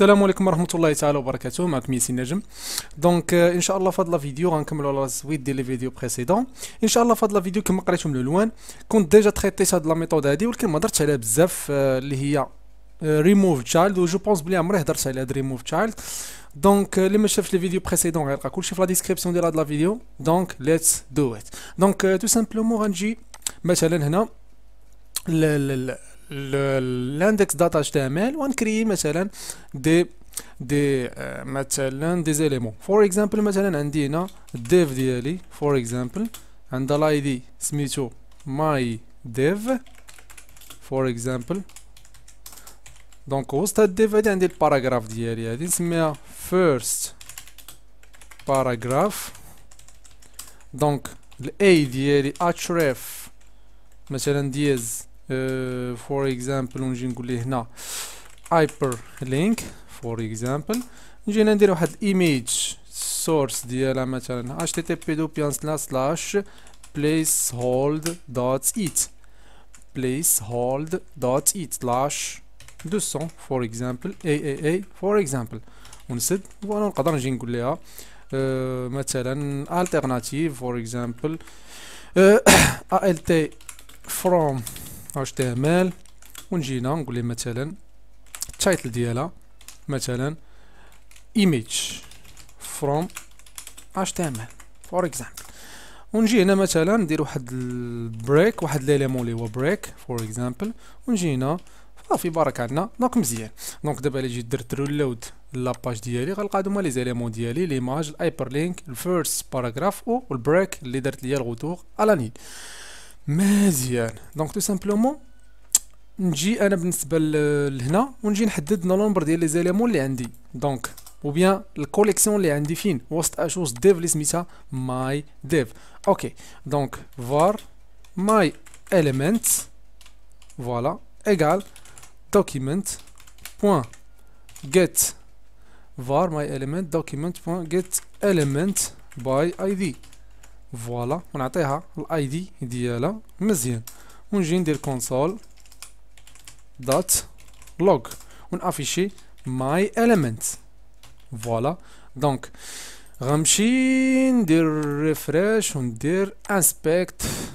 السلام عليكم ورحمه الله تعالى وبركاته معكم ياسين نجم دونك euh, ان شاء الله في هاد لا فيديو غنكملوا على الزويد ديال لي فيديو بريسيدون ان شاء الله في هاد لا فيديو كما قريتو من الالوان كنت ديجا تريتيت هاد لا ميثود هادي ولكن ما هضرتش عليها بزاف آه، اللي هي ريموف آه، تشايلد و جو بونس بلي عمري هضرت على هاد ريموف تشايلد دونك اللي ما شافش لي فيديو بريسيدون غيلقى كلشي في لا ديسكريبسيون ديال هاد لا فيديو دونك ليتس دو ات دونك تو سامبلومون غنجي مثلا هنا الاندكس داتا html ونكري مثلا دي دي euh, مثلا دي زيليمون فور اكزامبل مثلا عندي هنا الديف ديالي فور اكزامبل عند الاي دي سميتو ماي ديف فور اكزامبل دونك وسط هاد الديف هادي عندي الباراغراف ديالي هادي نسميها فيرست باراغراف دونك الاي ديالي اتشرف مثلا دياز فور اكزامبل ونجي نقول ليه هنا هايبر لينك فور اكزامبل نجي هنا ندير واحد الايميج السورس ديالها مثلا http دوبيان سلاش سلاش placehold.it placehold.it slash 200 for example AAA for example ونسد وانا نقدر نجي نقول ليها مثلا alternative فور اكزامبل أه ALT from html ونجينا نقول لي مثلا التايتل ديالها مثلا image from html فور اكزامبل ونجي هنا مثلا ندير واحد البريك واحد ليليمون اللي هو بريك فور اكزامبل ونجي هنا صافي بارك عندنا دونك مزيان دونك دابا اللي جيت درت رولود لاباج ديالي غنلقى هادو هما لي زيليمون ديالي ليماج الهايبر لينك الفيرست باراغراف والبريك اللي درت ليا الغوتوغ على نيل مزيان دونك تو سامبلومون نجي انا بالنسبه لهنا ونجي نحدد نومبر ديال لي زيليمون اللي عندي دونك او بيان الكوليكسيون اللي عندي فين وسط اشوز ديف اللي سميتها ماي ديف اوكي دونك فار ماي اليمنت فوالا ايغال document جيت فار ماي اليمنت دوكيمنت document جيت اليمنت باي اي دي فوالا ونعطيها الاي دي ديالها مزيان ونجي ندير كونسول دوت لوغ ونافيشي ماي اليمنت فوالا دونك غنمشي ندير ريفريش وندير انسبكت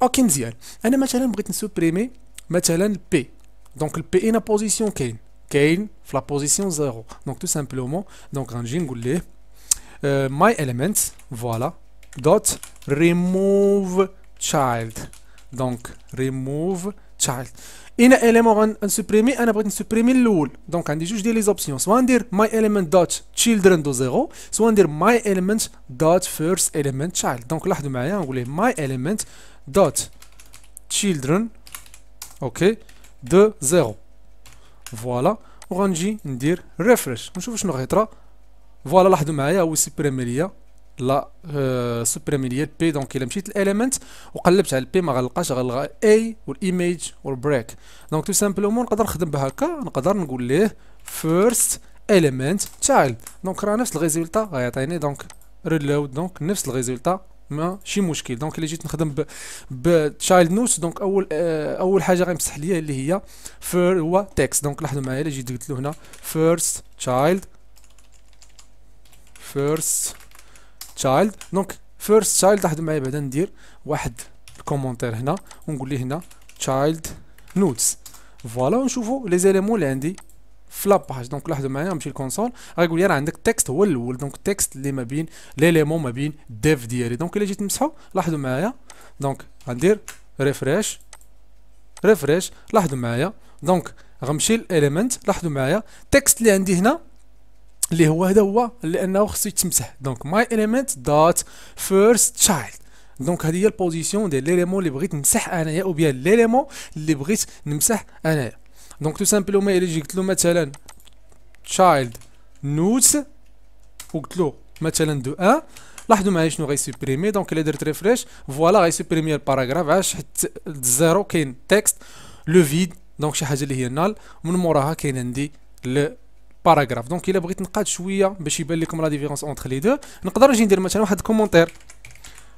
OK bien c'est. maintenant je veux supprimer, le P. Donc le P est en position qu'est-ce est la position 0. Donc tout simplement on va vais lui dire my remove child. Donc remove تشايلد انا اليمون غنسوبريمي انا بغيت نسوبريمي الاول دونك عندي جوج ديال لي زوبسيون سواء ندير ماي اليمنت دوت تشيلدرن دو زيرو سواء ندير ماي اليمنت دوت فيرست اليمنت تشايلد دونك لاحظوا معايا نقول ليه ماي اليمنت دوت تشيلدرن اوكي دو زيرو فوالا وغنجي ندير ريفريش نشوف شنو غيطرا فوالا لاحظوا معايا هو سوبريمي ليا لا سوبريميليات بي دونك الا مشيت الاليمنت وقلبت على البي ما غنلقاش غنلقى اي والايميج والبريك دونك تو سامبلومون نقدر نخدم بهكا نقدر نقول ليه فيرست اليمنت تشايلد دونك راه نفس الريزلت غيعطيني دونك ريلود دونك نفس ما ماشي مشكل دونك الا جيت نخدم ب بتشايلد نوت دونك اول اه اول حاجه غيمسح ليا اللي هي فير هو تكست دونك لاحظوا معايا الا جيت قلت له هنا فيرست تشايلد فيرست تشايلد دونك فيرست تشايلد لاحظوا معايا بعدا ندير واحد الكومونتير هنا ونقول ليه هنا تشايلد نوتس فوالا ونشوفوا لي زيليمون اللي عندي في لاباج دونك لاحظوا معايا نمشي للكونسول غيقول لي راه عندك تكست هو الاول دونك التكست اللي ما بين ليليمون ما بين ديف ديالي دونك الا جيت نمسحو لاحظوا معايا دونك غندير ريفريش ريفريش لاحظوا معايا دونك غنمشي للاليمنت لاحظوا معايا التكست اللي عندي هنا اللي هو هذا هو لانه خصو يتمسح دونك ماي اليمنت دوت فيرست تشايلد دونك هذه هي البوزيسيون ديال ليليمون اللي بغيت نمسح انايا او بيان ليليمون اللي بغيت نمسح انايا دونك تو سامبلومون الا جي قلت له مثلا تشايلد نوت وقلت له مثلا دو ان لاحظوا معايا شنو غيسوبريمي دونك الا درت ريفريش فوالا غيسوبريمي الباراغراف علاش حيت الزيرو كاين تكست لو فيد دونك شي حاجه اللي هي نال ومن موراها كاين عندي لو باراغراف دونك الا بغيت نقاد شويه باش يبان لكم لا ديفيرونس اونتر لي دو نقدر نجي ندير مثلا واحد الكومونتير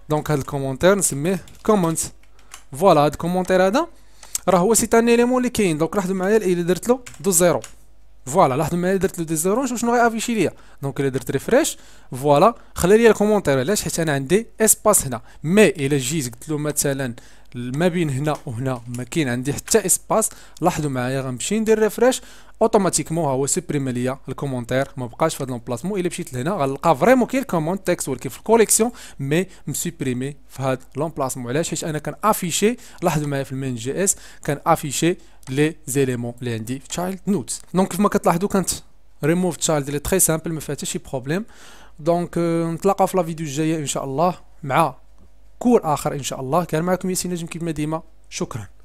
دونك هذا الكومونتير نسميه كومنت فوالا هذا الكومونتير هذا راه هو سيت ان اليمون اللي كاين دونك لاحظوا معايا الا درت له دو زيرو فوالا لاحظوا معايا درت له دو زيرو نشوف شنو غيافيشي ليا دونك الا درت ريفريش فوالا خلى لي الكومونتير علاش حيت انا عندي اسباس هنا مي الا جيت قلت له مثلا ما بين هنا وهنا ما كاين عندي حتى اسباس لاحظوا معايا غنمشي ندير ريفريش اوتوماتيكمون ها هو سيبريم ليا الكومونتير ما بقاش في هذا لومبلاسمون الا مشيت لهنا غنلقى فريمون كاين كومونت تكست ولكن في الكوليكسيون مي مسيبريمي في هذا لومبلاسمون علاش حيت انا كان افيشي لاحظوا معايا في المين جي اس كان افيشي لي زيليمون اللي عندي في تشايلد نوتس دونك كيف ما كتلاحظوا كانت ريموف تشايلد اللي تري سامبل ما فيها حتى شي بروبليم دونك euh، نتلاقاو في لا فيديو الجايه ان شاء الله مع كور آخر إن شاء الله كان معكم ياسين نجم كيما ديما شكرا